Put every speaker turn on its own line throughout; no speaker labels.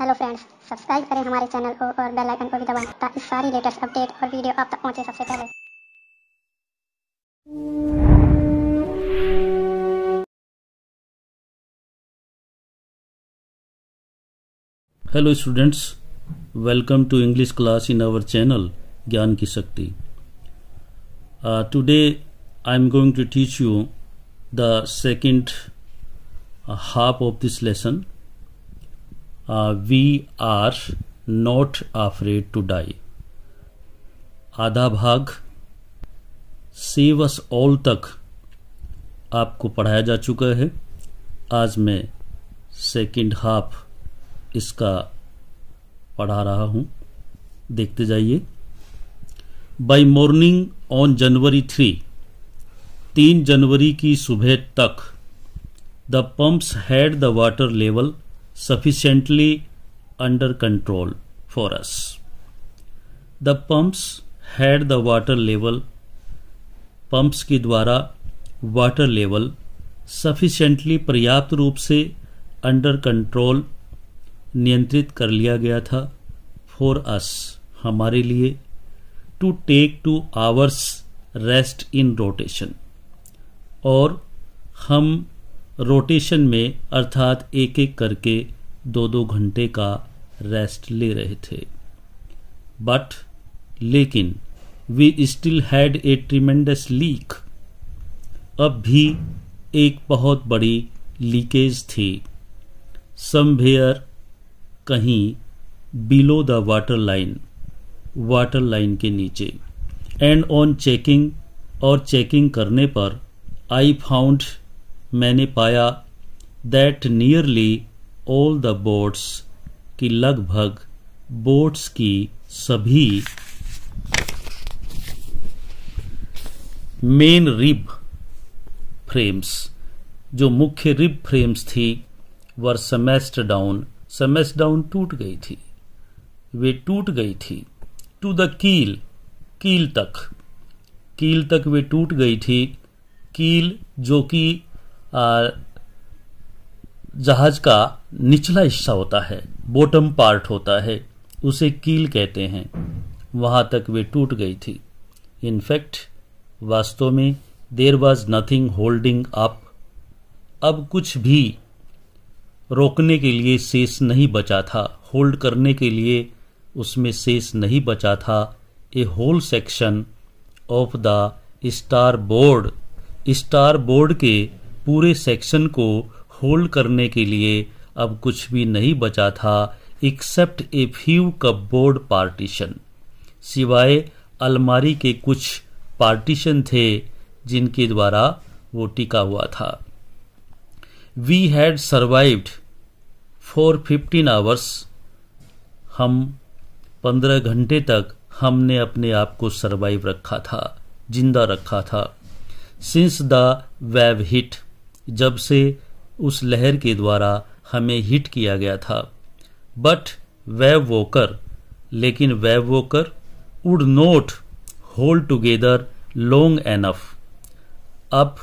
Hello friends subscribe करें हमारे channel को और बेल आइकन को भी दबाएं ताकि सारी लेटेस्ट अपडेट और वीडियो आप तक पहुंचे सबसे पहले hello students welcome to English class in our channel ज्ञान की शक्ति today I am going to teach you the second half of this lesson we are not afraid to die आधा भाग सेवस ऑल तक आपको पढ़ाया जा चुका है आज मैं सेकंड हाफ इसका पढ़ा रहा हूं देखते जाइए by morning on January three तीन जनवरी की सुबह तक the pumps had the water level sufficiently under control for us. The pumps had the water level pumps के द्वारा water level sufficiently पर्याप्त रूप से under control नियंत्रित कर लिया गया था फॉर अस हमारे लिए to take two hours rest in rotation और हम रोटेशन में अर्थात एक एक करके दो दो घंटे का रेस्ट ले रहे थे बट लेकिन we still had a tremendous leak अब भी एक बहुत बड़ी लीकेज थी समेयर कहीं below the water line water line के नीचे एंड ऑन चेकिंग और चेकिंग करने पर आई फाउंड मैंने पाया that nearly all the boats की लगभग बोट्स की सभी मेन रिब फ्रेम्स जो मुख्य रिब फ्रेम्स थी वर समेस्ट डाउन समेस्ट डाउन टूट गई थी वे टूट गई थी टू द कील कील तक कील तक वे टूट गई थी कील जो कि जहाज का निचला हिस्सा होता है बॉटम पार्ट होता है उसे कील कहते हैं वहां तक वे टूट गई थी इनफैक्ट वास्तव में there was nothing holding up अब कुछ भी रोकने के लिए शेष नहीं बचा था होल्ड करने के लिए उसमें शेष नहीं बचा था a whole section of the star board star board के पूरे सेक्शन को होल्ड करने के लिए अब कुछ भी नहीं बचा था except a few cupboard partition सिवाय अलमारी के कुछ पार्टीशन थे जिनके द्वारा वो टिका हुआ था we had survived for fifteen hours हम पंद्रह घंटे तक हमने अपने आप को सर्वाइव रखा था जिंदा रखा था सिंस द वेव हिट जब से उस लहर के द्वारा हमें हिट किया गया था बट वेव वोकर लेकिन Wave Walker would not hold together long enough अब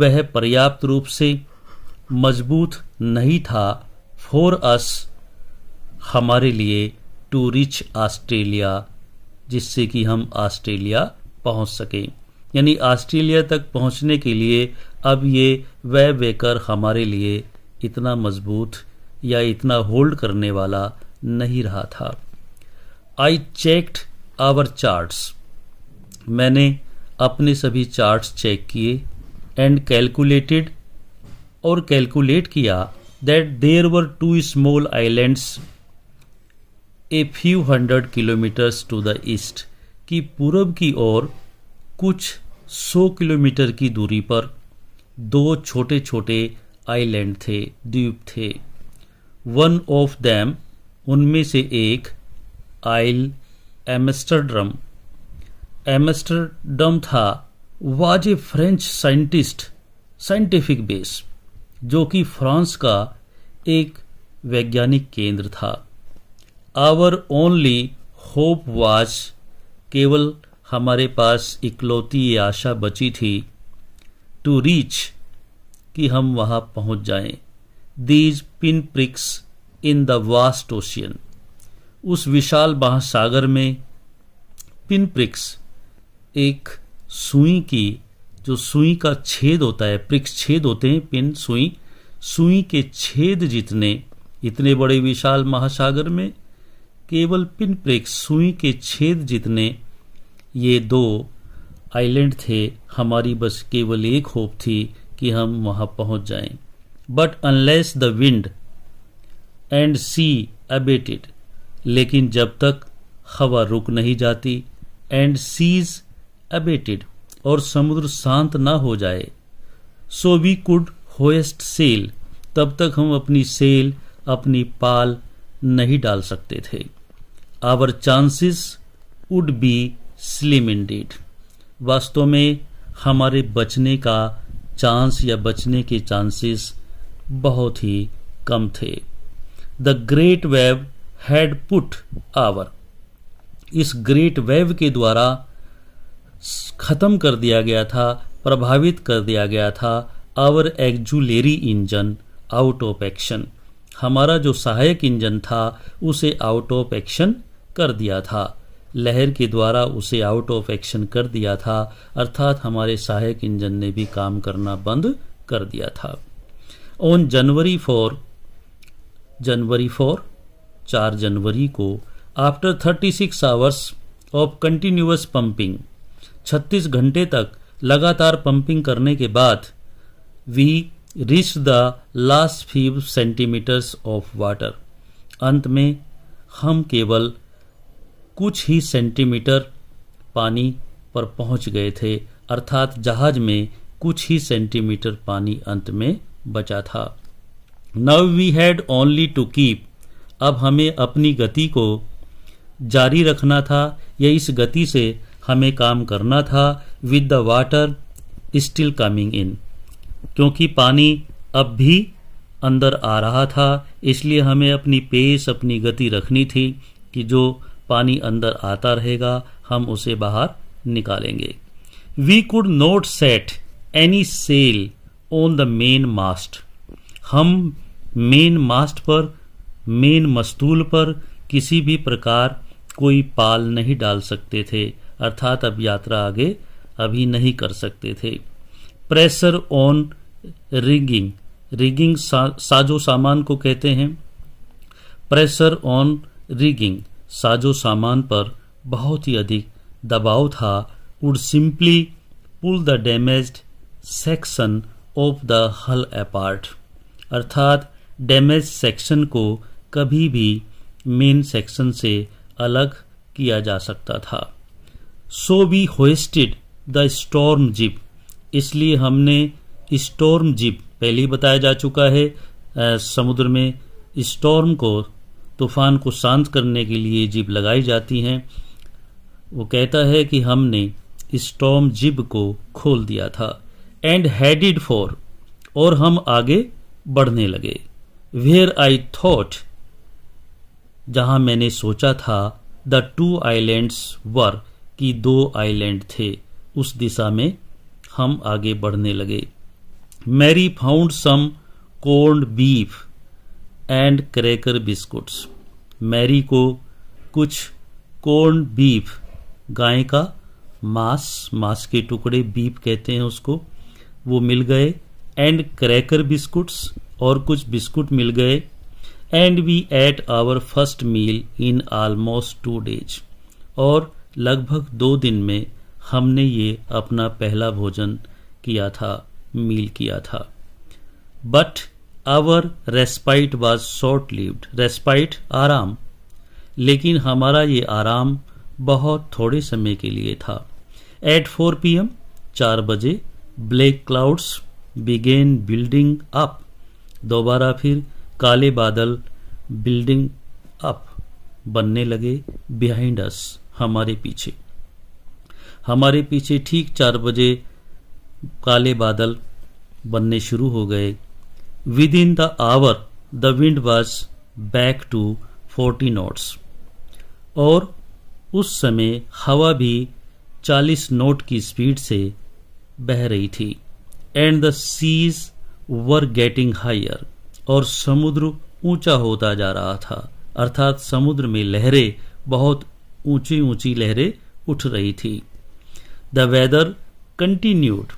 वह पर्याप्त रूप से मजबूत नहीं था फॉर अस हमारे लिए टू रिच ऑस्ट्रेलिया जिससे कि हम ऑस्ट्रेलिया पहुंच सकें यानी ऑस्ट्रेलिया तक पहुंचने के लिए अब ये वे बेकर हमारे लिए इतना मजबूत या इतना होल्ड करने वाला नहीं रहा था आई चेकड आवर चार्ट्स मैंने अपने सभी चार्ट्स चेक किए एंड कैलकुलेटेड और कैलकुलेट किया that there were two small islands a few hundred kilometres to the east की पूर्व की ओर कुछ 100 किलोमीटर की दूरी पर दो छोटे छोटे आइलैंड थे द्वीप थे वन ऑफ दैम उनमें से एक आइल एमस्टरडम एमस्टरडम था was a French scientist scientific base जो कि फ्रांस का एक वैज्ञानिक केंद्र था आवर ओनली होप वाज केवल हमारे पास इकलौती ये आशा बची थी टू रीच कि हम वहाँ पहुँच जाएं। These pin pricks in the vast ocean उस विशाल महासागर में पिन प्रिक्स एक सुई की जो सुई का छेद होता है प्रिक्स छेद होते हैं पिन सुई सुई के छेद जितने इतने बड़े विशाल महासागर में केवल पिन प्रिक्स सुई के छेद जितने ये दो आइलैंड थे हमारी बस केवल एक होप थी कि हम वहां पहुंच जाएं। But unless the wind and sea abated लेकिन जब तक हवा रुक नहीं जाती एंड सीज अबेटेड और समुद्र शांत ना हो जाए so we could hoist sail तब तक हम अपनी सेल अपनी पाल नहीं डाल सकते थे our chances would be slim indeed वास्तव में हमारे बचने का चांस या बचने के चांसेस बहुत ही कम थे the great wave had put our इस ग्रेट वेव के द्वारा खत्म कर दिया गया था प्रभावित कर दिया गया था our auxiliary engine out of action हमारा जो सहायक इंजन था उसे आउट ऑफ एक्शन कर दिया था लहर के द्वारा उसे आउट ऑफ एक्शन कर दिया था अर्थात हमारे सहायक इंजन ने भी काम करना बंद कर दिया था ऑन जनवरी फोर जनवरी फोर चार जनवरी को after thirty six hours of continuous pumping छत्तीस घंटे तक लगातार पंपिंग करने के बाद we reach the last five centimetres of water अंत में हम केवल कुछ ही सेंटीमीटर पानी पर पहुंच गए थे अर्थात जहाज में कुछ ही सेंटीमीटर पानी अंत में बचा था now we had only to keep अब हमें अपनी गति को जारी रखना था या इस गति से हमें काम करना था with the water still coming in क्योंकि पानी अब भी अंदर आ रहा था इसलिए हमें अपनी पेस अपनी गति रखनी थी कि जो पानी अंदर आता रहेगा हम उसे बाहर निकालेंगे we could not set any sail on the main mast हम मेन मास्ट पर मेन मस्तूल पर किसी भी प्रकार कोई पाल नहीं डाल सकते थे अर्थात अब यात्रा आगे अभी नहीं कर सकते थे प्रेशर ऑन रिगिंग रिगिंग साजो सामान को कहते हैं प्रेशर ऑन रिगिंग साजो सामान पर बहुत ही अधिक दबाव था would simply pull the damaged section of the hull apart अर्थात डैमेज सेक्शन को कभी भी मेन सेक्शन से अलग किया जा सकता था so we hoisted the storm jib इसलिए हमने स्टॉर्म जिप पहले ही बताया जा चुका है समुद्र में स्टॉर्म को तूफान को शांत करने के लिए जिब लगाई जाती हैं वो कहता है कि हमने स्टॉम जिब को खोल दिया था एंड हैडिड फॉर और हम आगे बढ़ने लगे वेयर आई थॉट जहां मैंने सोचा था द टू आइलैंड्स वर कि दो आइलैंड थे उस दिशा में हम आगे बढ़ने लगे Mary found some cold beef and cracker biscuits Mary को कुछ कोर्न बीफ गाय का मांस मांस के टुकड़े बीफ कहते हैं उसको वो मिल गए एंड क्रैकर बिस्कुट्स और कुछ बिस्कुट मिल गए and we ate our first meal in almost two days और लगभग दो दिन में हमने ये अपना पहला भोजन किया था मील किया था but our respite was short lived respite आराम लेकिन हमारा ये आराम बहुत थोड़े समय के लिए था एट फोर पी एम चार बजे black clouds began building up दोबारा फिर काले बादल बिल्डिंग अप बनने लगे बिहाइंड अस हमारे पीछे हमारे पीछे ठीक चार बजे काले बादल बनने शुरू हो गए Within the hour, the wind was back to 40 knots और उस समय हवा भी 40 नोट की स्पीड से बह रही थी and the seas were getting higher और समुद्र ऊंचा होता जा रहा था अर्थात समुद्र में लहरें बहुत ऊंची ऊंची लहरें उठ रही थी द वेदर कंटिन्यूड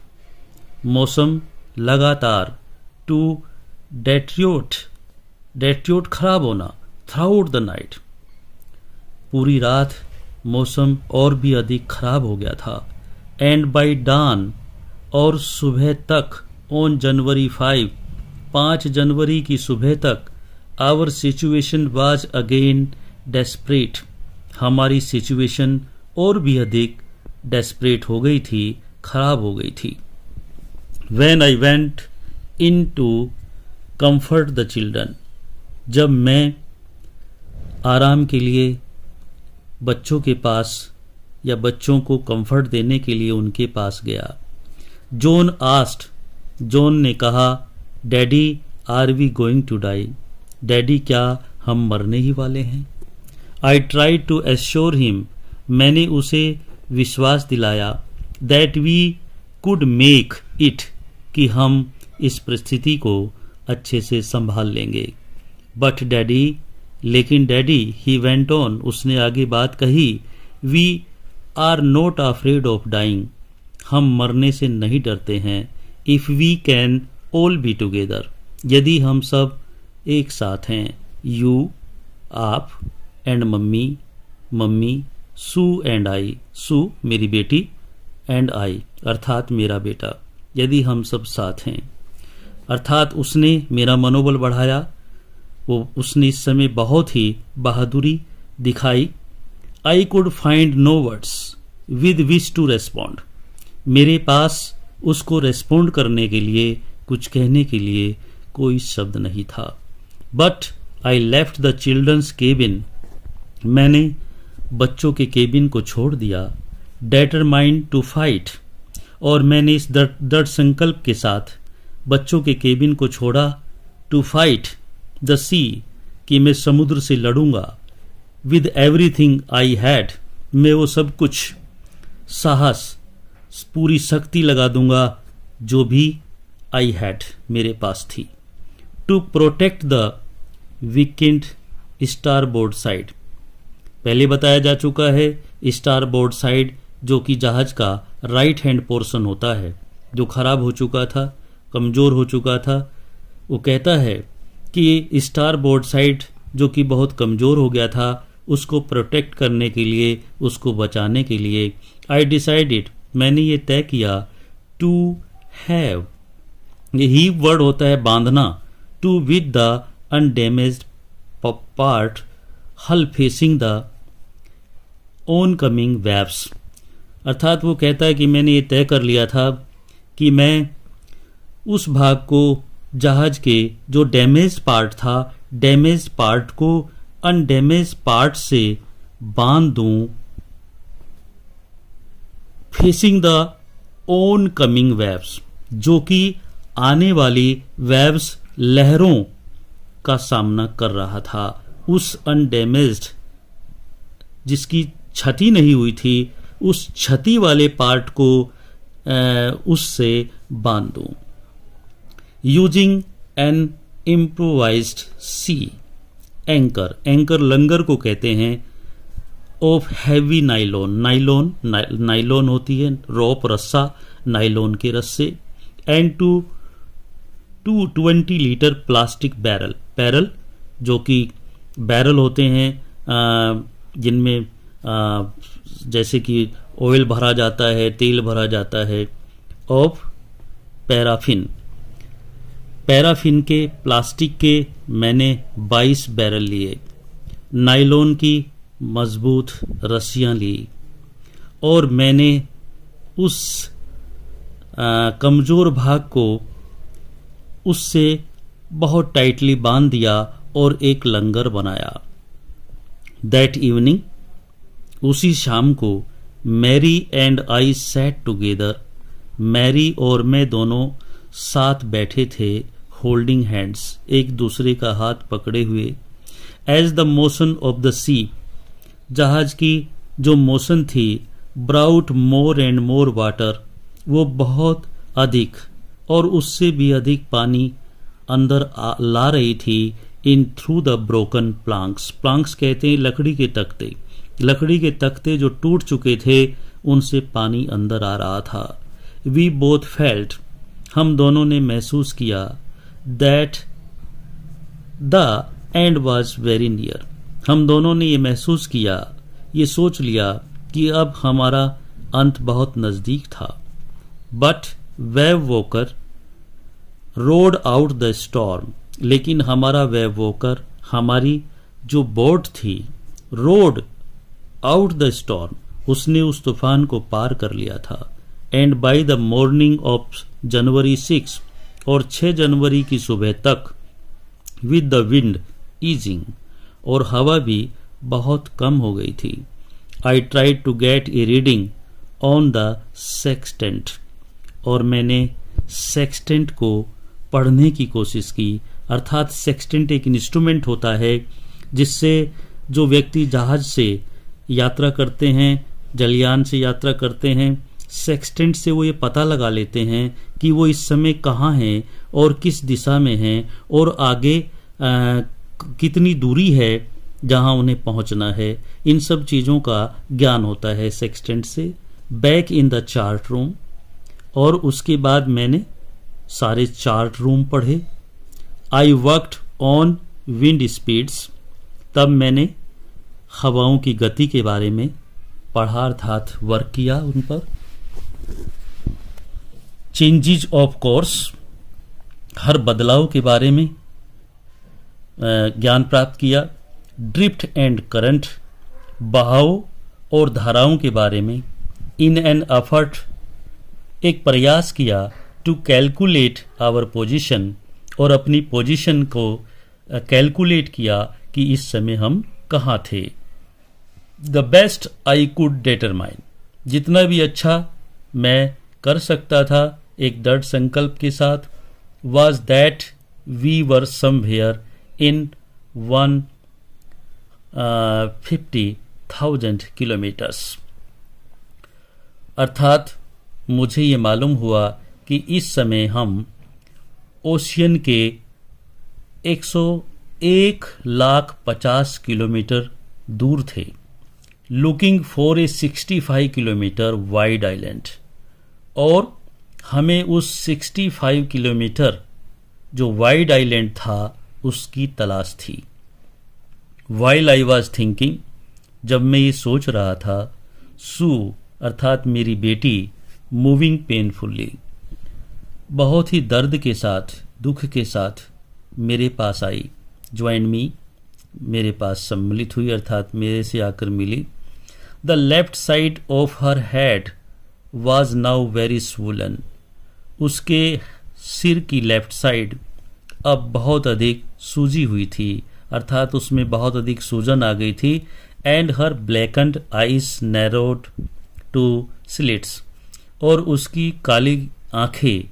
मौसम लगातार टू डेट्रियोट डेट्रियोट खराब होना आउट द नाइट पूरी रात मौसम और भी अधिक खराब हो गया था एंड बाई डान और सुबह तक ऑन जनवरी फाइव पांच जनवरी की सुबह तक our situation was again desperate हमारी सिचुएशन और भी अधिक डेस्परेट हो गई थी खराब हो गई थी when I went in to comfort the children जब मैं आराम के लिए बच्चों के पास या बच्चों को कंफर्ट देने के लिए उनके पास गया जोन आस्ट जोन ने कहा daddy are we going to die daddy क्या हम मरने ही वाले हैं I try to assure him मैंने उसे विश्वास दिलाया that we could make it कि हम इस परिस्थिति को अच्छे से संभाल लेंगे बट डैडी लेकिन डैडी ही वेंट ऑन उसने आगे बात कही we are not afraid of dying हम मरने से नहीं डरते हैं if we can all be together यदि हम सब एक साथ हैं यू आप and mummy mummy Sue and I Sue मेरी बेटी एंड आई अर्थात मेरा बेटा यदि हम सब साथ हैं अर्थात उसने मेरा मनोबल बढ़ाया वो उसने इस समय बहुत ही बहादुरी दिखाई I could find no words with which to respond मेरे पास उसको रेस्पोंड करने के लिए कुछ कहने के लिए कोई शब्द नहीं था but I left the children's cabin मैंने बच्चों के केबिन को छोड़ दिया डेटर माइंड टू फाइट और मैंने इस दृढ़ संकल्प के साथ बच्चों के केबिन को छोड़ा टू फाइट द सी कि मैं समुद्र से लड़ूंगा विद एवरीथिंग आई हैड मैं वो सब कुछ साहस पूरी शक्ति लगा दूंगा जो भी आई हैड मेरे पास थी to protect the weakened starboard side पहले बताया जा चुका है स्टार बोर्ड साइड जो कि जहाज का राइट हैंड पोर्शन होता है जो खराब हो चुका था कमज़ोर हो चुका था वो कहता है कि स्टार बोर्ड साइट जो कि बहुत कमज़ोर हो गया था उसको प्रोटेक्ट करने के लिए उसको बचाने के लिए आई डिसाइडेड मैंने ये तय किया टू हैव ये ही वर्ड होता है बांधना to with the undamaged part hull facing the oncoming waves अर्थात वो कहता है कि मैंने ये तय कर लिया था कि मैं उस भाग को जहाज के जो डैमेज पार्ट था डैमेज पार्ट को अनडैमेज पार्ट से बांध दूं facing the oncoming waves जो कि आने वाली वेव्स लहरों का सामना कर रहा था उस अनडैमेज जिसकी क्षति नहीं हुई थी उस क्षति वाले पार्ट को उससे बांध दूं using an improvised sea anchor anchor लंगर को कहते हैं of heavy nylon nylon nylon होती है रोप रस्सा नाइलॉन के रस्से and two two twenty litre plastic barrel barrel जो कि बैरल होते हैं जिनमें जैसे कि ऑयल भरा जाता है तेल भरा जाता है ऑफ पैराफिन पैराफिन के प्लास्टिक के मैंने 22 बैरल लिए नाइलोन की मजबूत रस्सियाँ ली और मैंने उस कमज़ोर भाग को उससे बहुत टाइटली बांध दिया और एक लंगर बनाया दैट इवनिंग उसी शाम को Mary and I sat together Mary और मैं दोनों साथ बैठे थे होल्डिंग हैंड्स एक दूसरे का हाथ पकड़े हुए as the motion of the sea जहाज की जो मोशन थी brought more and more water वो बहुत अधिक और उससे भी अधिक पानी अंदर ला रही थी in through the broken planks planks कहते हैं लकड़ी के तख्ते लकड़ी के तख्ते जो टूट चुके थे उनसे पानी अंदर आ रहा था वी बोथ फेल्ट हम दोनों ने महसूस किया that the end was very near हम दोनों ने ये महसूस किया ये सोच लिया कि अब हमारा अंत बहुत नजदीक था but wave Wavewalker rode out the storm लेकिन हमारा वेव वोकर हमारी जो बोट थी रोड आउट द स्टॉर्म उसने उस तूफान को पार कर लिया था and by the morning of January six और 6 जनवरी की सुबह तक विद द विंड ईजिंग और हवा भी बहुत कम हो गई थी I try to get a reading on the sextant और मैंने सेक्सटेंट को पढ़ने की कोशिश की अर्थात सेक्सटेंट एक इंस्ट्रूमेंट होता है जिससे जो व्यक्ति जहाज से यात्रा करते हैं जलयान से यात्रा करते हैं सेक्सटेंट से वो ये पता लगा लेते हैं कि वो इस समय कहाँ हैं और किस दिशा में हैं और आगे आ, कितनी दूरी है जहाँ उन्हें पहुँचना है इन सब चीज़ों का ज्ञान होता है सेक्सटेंट से back in the chart room और उसके बाद मैंने सारे चार्ट रूम पढ़े I worked on wind speeds तब मैंने हवाओं की गति के बारे में पढ़ार्थात वर्क किया उन पर चेंजेज ऑफ कोर्स हर बदलाव के बारे में ज्ञान प्राप्त किया ड्रिफ्ट एंड करंट बहाव और धाराओं के बारे में इन एन एफर्ट एक प्रयास किया टू कैलकुलेट आवर पोजीशन और अपनी पोजीशन को कैलकुलेट किया कि इस समय हम कहाँ थे the best I could determine जितना भी अच्छा मैं कर सकता था एक दृढ़ संकल्प के साथ was that we were somewhere in one fifty thousand kilometres अर्थात मुझे ये मालूम हुआ कि इस समय हम ओशियन के 101 लाख 50 किलोमीटर दूर थे looking for a 65 kilometre wide island और हमें उस 65 किलोमीटर जो वाइड आइलैंड था उसकी तलाश थी वाइल्ड आई वॉज थिंकिंग जब मैं ये सोच रहा था सू अर्थात मेरी बेटी मूविंग पेनफुल्ली बहुत ही दर्द के साथ दुख के साथ मेरे पास आई ज्वाइन मी मेरे पास सम्मिलित हुई अर्थात मेरे से आकर मिली the left side of her head was now very swollen उसके सिर की लेफ्ट साइड अब बहुत अधिक सूजी हुई थी अर्थात उसमें बहुत अधिक सूजन आ गई थी and her blackened eyes narrowed to slits और उसकी काली आंखें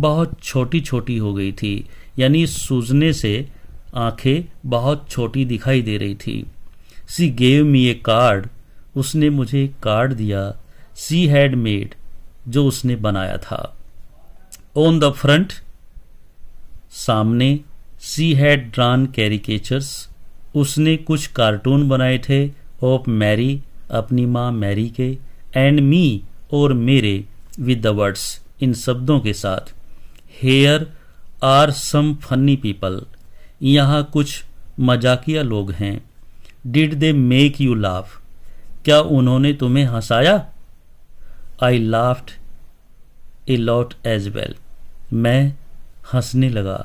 बहुत छोटी छोटी हो गई थी यानी सूजने से आंखें बहुत छोटी दिखाई दे रही थी सी गेव मी ए कार्ड उसने मुझे कार्ड दिया सी हैड मेड जो उसने बनाया था ऑन द फ्रंट सामने सी हैड ड्रान कैरिकेचर्स उसने कुछ कार्टून बनाए थे ऑफ मैरी अपनी माँ मैरी के एंड मी और मेरे विद द वर्ड्स इन शब्दों के साथ here are some funny people यहाँ कुछ मजाकिया लोग हैं did they make you laugh क्या उन्होंने तुम्हें हंसाया I laughed a lot as well मैं हंसने लगा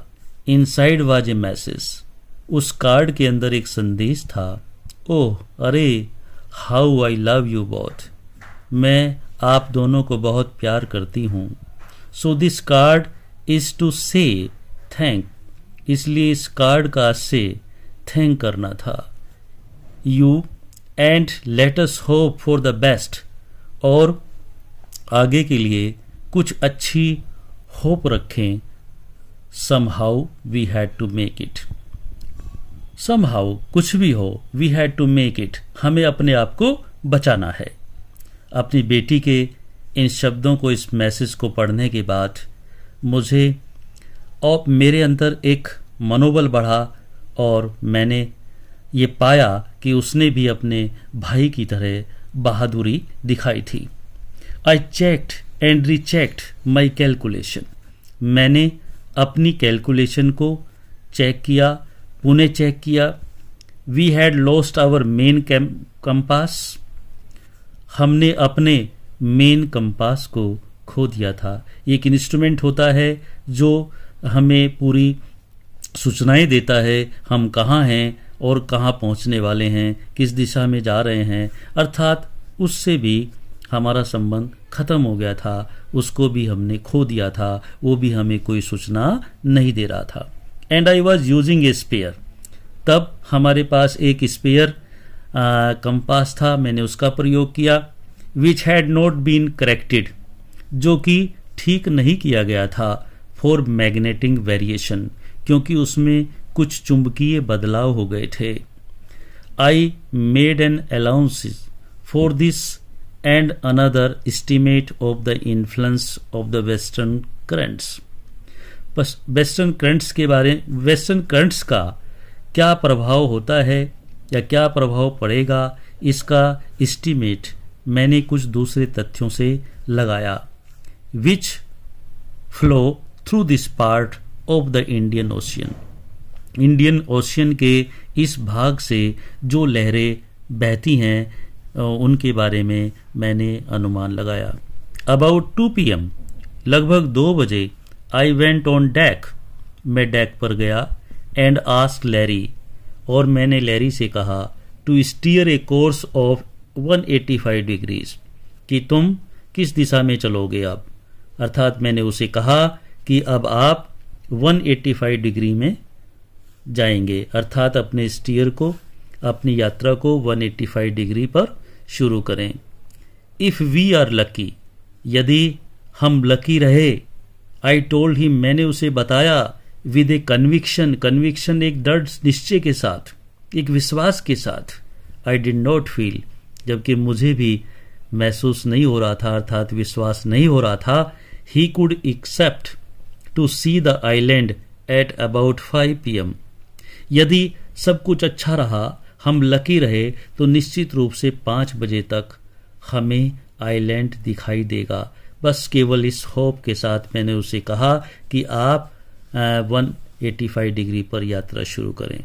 इनसाइड वाज ए मैसेज उस कार्ड के अंदर एक संदेश था ओह अरे how I love you both मैं आप दोनों को बहुत प्यार करती हूँ so this card is to say thank इसलिए इस कार्ड का से थैंक करना था you and let's hope for the best और आगे के लिए कुछ अच्छी होप रखें somehow we had to make it somehow कुछ भी हो we had to make it हमें अपने आप को बचाना है अपनी बेटी के इन शब्दों को इस मैसेज को पढ़ने के बाद मुझे और मेरे अंदर एक मनोबल बढ़ा और मैंने ये पाया कि उसने भी अपने भाई की तरह बहादुरी दिखाई थी I checked and rechecked my calculation मैंने अपनी कैलकुलेशन को चेक किया पुनः चेक किया we had lost our main compass हमने अपने मेन कंपास को खो दिया था एक इंस्ट्रूमेंट होता है जो हमें पूरी सूचनाएं देता है हम कहाँ हैं और कहाँ पहुँचने वाले हैं किस दिशा में जा रहे हैं अर्थात उससे भी हमारा संबंध खत्म हो गया था उसको भी हमने खो दिया था वो भी हमें कोई सूचना नहीं दे रहा था and I was using a spare तब हमारे पास एक स्पेयर कंपास था मैंने उसका प्रयोग किया which had not been corrected जो कि ठीक नहीं किया गया था फॉर मैग्नेटिंग वेरिएशन क्योंकि उसमें कुछ चुंबकीय बदलाव हो गए थे I made an allowances for this and another estimate of the influence of the western currents बस वेस्टर्न करंट्स के बारे वेस्टर्न करंट्स का क्या प्रभाव होता है या क्या प्रभाव पड़ेगा इसका इस्टीमेट मैंने कुछ दूसरे तथ्यों से लगाया which flow through this part of the Indian Ocean Indian Ocean के इस भाग से जो लहरें बहती हैं उनके बारे में मैंने अनुमान लगाया अबाउट टू पी एम लगभग दो बजे आई वेंट ऑन डैक मैं डैक पर गया एंड आस्क लैरी और मैंने लैरी से कहा to steer a course of 185 degrees कि तुम किस दिशा में चलोगे अब अर्थात मैंने उसे कहा कि अब आप 185 डिग्री में जाएंगे अर्थात अपने स्टीयर को अपनी यात्रा को 185 डिग्री पर शुरू करें इफ वी आर लकी यदि हम लकी रहे आई टोल्ड ही मैंने उसे बताया विद ए कन्विक्शन कन्विक्शन एक दृढ़ निश्चय के साथ एक विश्वास के साथ आई डिड नॉट फील जबकि मुझे भी महसूस नहीं हो रहा था अर्थात विश्वास नहीं हो रहा था he could expect to see the island at about five P M यदि सब कुछ अच्छा रहा हम लकी रहे तो निश्चित रूप से पांच बजे तक हमें आइलैंड दिखाई देगा बस केवल इस होप के साथ मैंने उसे कहा कि आप वन एटी फाइव डिग्री पर यात्रा शुरू करें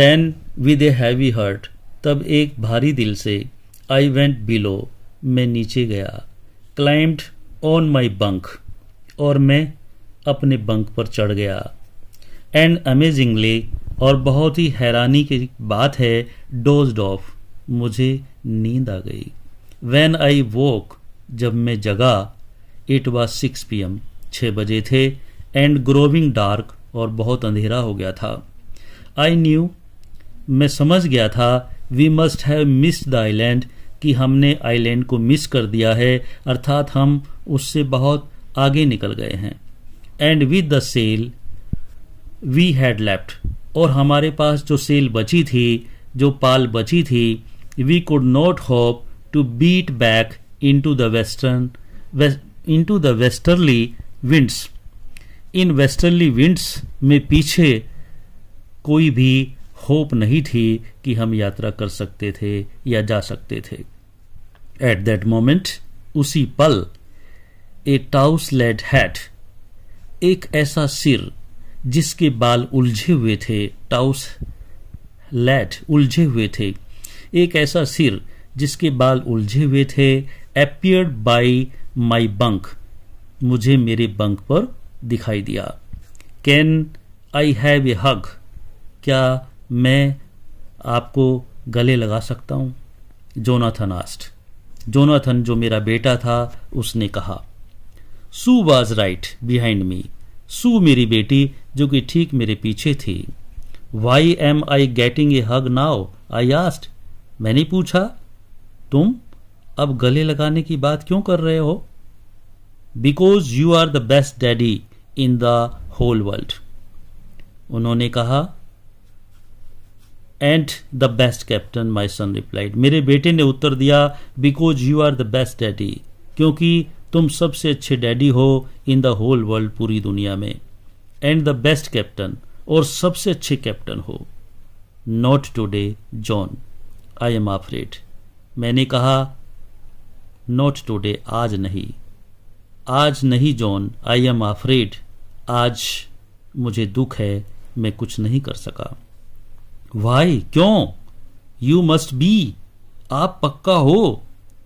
then with a heavy heart तब एक भारी दिल से आई वेंट बिलो मैं नीचे गया क्लाइंब्ड ऑन माई बंक और मैं अपने बंक पर चढ़ गया एंड अमेजिंगली और बहुत ही हैरानी की बात है डोज ऑफ मुझे नींद आ गई वैन आई वोक जब मैं जगा it was six P M छः बजे थे एंड ग्रोविंग डार्क और बहुत अंधेरा हो गया था आई न्यू मैं समझ गया था we must have miss the island कि हमने आइलैंड को मिस कर दिया है अर्थात हम उससे बहुत आगे निकल गए हैं and with the sail we had left और हमारे पास जो सेल बची थी जो पाल बची थी we could not hope to beat back into the western into the westerly winds इन वेस्टर्ली विंड्स में पीछे कोई भी होप नहीं थी कि हम यात्रा कर सकते थे या जा सकते थे एट दैट मोमेंट उसी पल ए टाउस लेड हैट एक ऐसा सिर जिसके बाल उलझे हुए थे टाउस लैट उलझे हुए थे एक ऐसा सिर जिसके बाल उलझे हुए थे एपियर्ड बाई माई बंक मुझे मेरे बंक पर दिखाई दिया कैन आई हैव ए हग क्या मैं आपको गले लगा सकता हूं जोनाथन आस्ट जोनाथन जो मेरा बेटा था उसने कहा Sue was right behind me Sue मेरी बेटी जो कि ठीक मेरे पीछे थी why am I getting a hug now I asked मैंने पूछा तुम अब गले लगाने की बात क्यों कर रहे हो because you are the best daddy in the whole world उन्होंने कहा and the best captain my son replied मेरे बेटे ने उत्तर दिया because you are the best daddy क्योंकि तुम सबसे अच्छे डैडी हो इन द होल वर्ल्ड पूरी दुनिया में एंड द बेस्ट कैप्टन और सबसे अच्छे कैप्टन हो not today John I am afraid मैंने कहा नॉट टूडे आज नहीं आज नहीं जॉन आई एम आफरेड आज मुझे दुख है मैं कुछ नहीं कर सका वाई क्यों यू मस्ट बी आप पक्का हो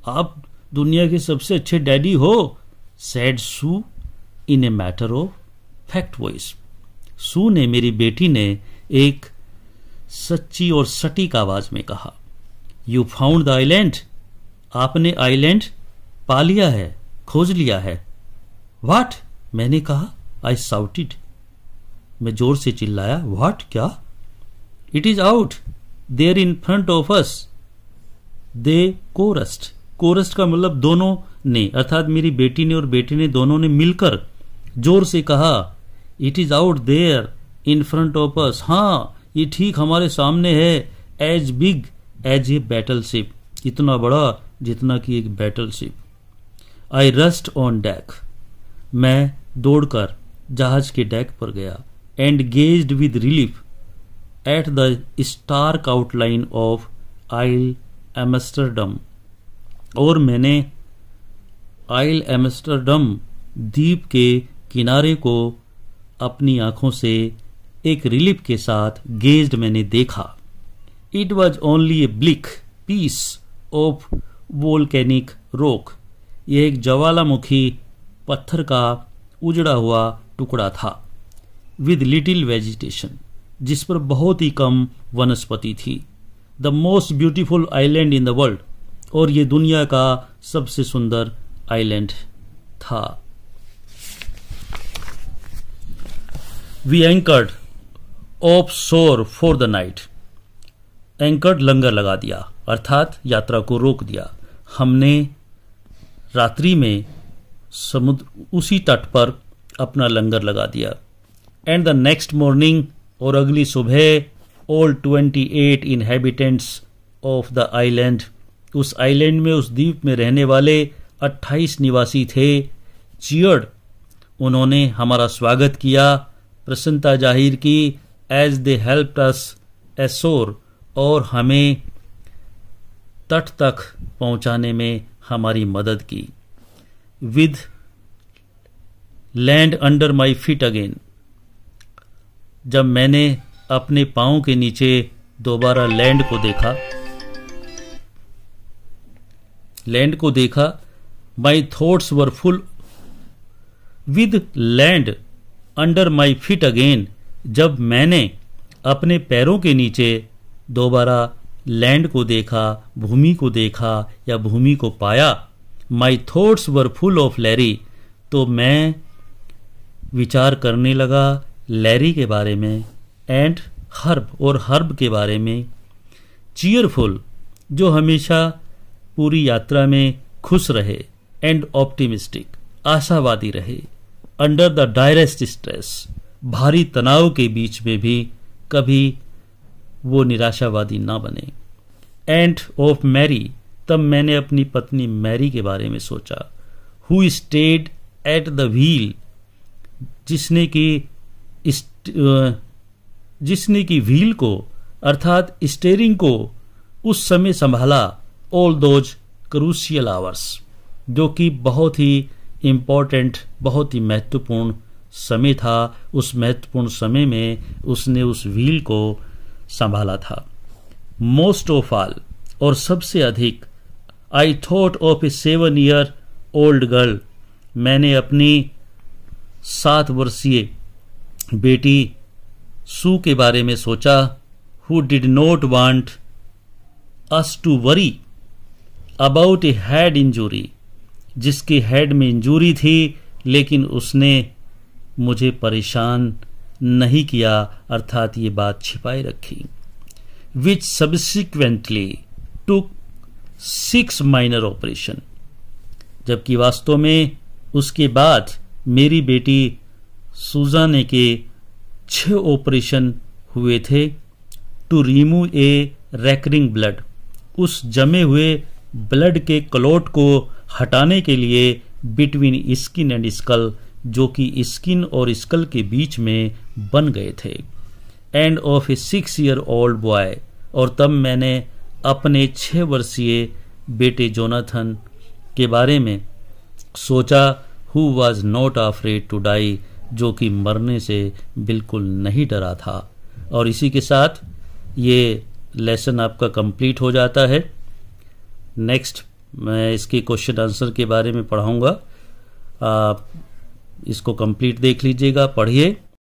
आप दुनिया के सबसे अच्छे डैडी हो said Sue in a matter of fact voice Sue ने मेरी बेटी ने एक सच्ची और सटीक आवाज में कहा यू फाउंड द आईलैंड आपने आईलैंड पा लिया है खोज लिया है वाट मैंने कहा आई साउट इट मैं जोर से चिल्लाया वाट क्या it is out there in front of us they chorused chorus का मतलब दोनों ने अर्थात मेरी बेटी ने और बेटी ने दोनों ने मिलकर जोर से कहा it is out there in front of us हाँ ये ठीक हमारे सामने है as big as a battleship इतना बड़ा जितना कि एक battleship I rushed on deck मैं दौड़कर जहाज के डैक पर गया and gazed with relief at the stark outline of Ile Amsterdam और मैंने आइल एमस्टरडम द्वीप के किनारे को अपनी आंखों से एक रिलीफ के साथ गेज्ड मैंने देखा it was only a bleak piece of volcanic rock यह एक ज्वालामुखी पत्थर का उजड़ा हुआ टुकड़ा था विद लिटिल वेजिटेशन जिस पर बहुत ही कम वनस्पति थी the most beautiful island in the world और ये दुनिया का सबसे सुंदर आइलैंड था we anchored offshore for the night anchored लंगर लगा दिया अर्थात यात्रा को रोक दिया हमने रात्रि में समुद्र उसी तट पर अपना लंगर लगा दिया एंड द नेक्स्ट मॉर्निंग और अगली सुबह all twenty eight inhabitants of the island उस आइलैंड में उस द्वीप में रहने वाले 28 निवासी थे चियर्ड उन्होंने हमारा स्वागत किया प्रसन्नता जाहिर की एज दे हेल्प अस एसोर और हमें तट तक पहुंचाने में हमारी मदद की with land under my feet again जब मैंने अपने पाओ के नीचे दोबारा लैंड को देखा लैंड को देखा my thoughts were full with land under my feet again जब मैंने अपने पैरों के नीचे दोबारा लैंड को देखा भूमि को देखा या भूमि को पाया my thoughts were full of Larry तो मैं विचार करने लगा लैरी के बारे में एंड हर्ब और हर्ब के बारे में चीयरफुल जो हमेशा पूरी यात्रा में खुश रहे एंड ऑप्टिमिस्टिक आशावादी रहे अंडर द डायरेस्ट स्ट्रेस भारी तनाव के बीच में भी कभी वो निराशावादी ना बने एंड ऑफ मैरी तब मैंने अपनी पत्नी मैरी के बारे में सोचा who stayed at the wheel जिसने की जिसने की व्हील को अर्थात स्टेयरिंग को उस समय संभाला ऑल दोज क्रूशियल आवर्स जो कि बहुत ही इम्पॉर्टेंट बहुत ही महत्वपूर्ण समय था उस महत्वपूर्ण समय में उसने उस व्हील को संभाला था मोस्ट ऑफ ऑल और सबसे अधिक I thought of a seven year old girl मैंने अपनी सात वर्षीय बेटी सू के बारे में सोचा who did not want us to worry about a head injury जिसकी हेड में इंजूरी थी लेकिन उसने मुझे परेशान नहीं किया अर्थात ये बात छिपाए रखी which subsequently took six minor operation जबकि वास्तव में उसके बाद मेरी बेटी सुजाने के छह ऑपरेशन हुए थे to remove a recurring blood उस जमे हुए ब्लड के क्लोट को हटाने के लिए बिटवीन स्किन एंड स्कल जो कि स्किन और स्कल के बीच में बन गए थे and of a six year old boy और तब मैंने अपने छः वर्षीय बेटे जोनाथन के बारे में सोचा who was not ready to die जो कि मरने से बिल्कुल नहीं डरा था और इसी के साथ ये लेसन आपका कंप्लीट हो जाता है नेक्स्ट मैं इसके क्वेश्चन आंसर के बारे में पढ़ाऊँगा इसको कंप्लीट देख लीजिएगा पढ़िए